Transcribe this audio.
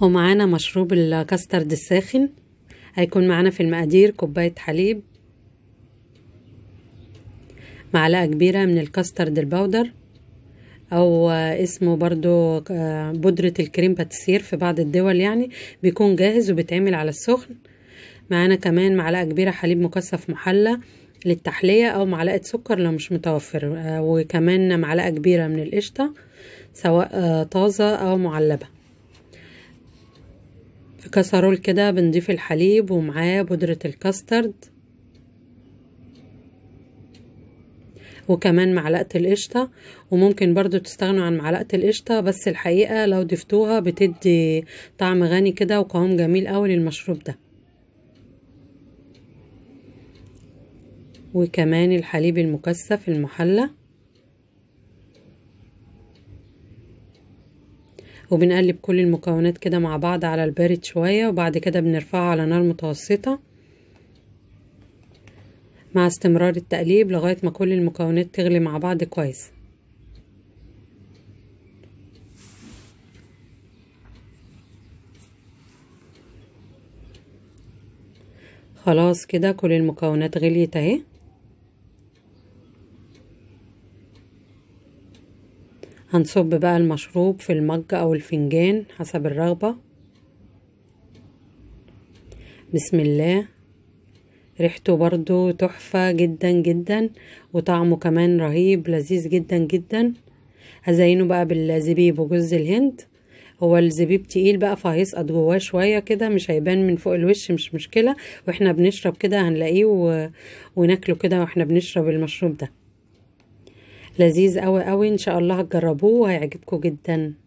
ومعانا مشروب الكاسترد الساخن هيكون معانا في المقادير كوباية حليب معلقة كبيرة من الكاسترد البودر او اسمه برضو آه، بودرة الكريم باتسير في بعض الدول يعني بيكون جاهز وبتعمل على السخن معانا كمان معلقة كبيرة حليب مكثف محلى للتحلية او معلقة سكر لو مش متوفر آه، وكمان معلقة كبيرة من القشطة سواء آه، طازة او معلبة في كسرول كده بنضيف الحليب ومعاه بودرة الكاسترد وكمان معلقة القشطة وممكن برضو تستغنوا عن معلقة القشطة بس الحقيقة لو ضفتوها بتدي طعم غني كده وقوام جميل قوي للمشروب ده وكمان الحليب المكثف المحلى وبنقلب كل المكونات كده مع بعض على البارد شوية وبعد كده بنرفعها على نار متوسطة مع استمرار التقليب لغاية ما كل المكونات تغلي مع بعض كويس خلاص كده كل المكونات غليت اهي هنصب بقى المشروب في المج او الفنجان حسب الرغبة بسم الله ريحته برضو تحفة جدا جدا وطعمه كمان رهيب لذيذ جدا جدا هزينه بقى بالزبيب وجوز الهند هو الزبيب تقيل بقى فهيسقط جواه شوية كده مش هيبان من فوق الوش مش مشكلة واحنا بنشرب كده هنلاقيه و... وناكله كده واحنا بنشرب المشروب ده لذيذ قوي قوي ان شاء الله هتجربوه وهيعجبكم جدا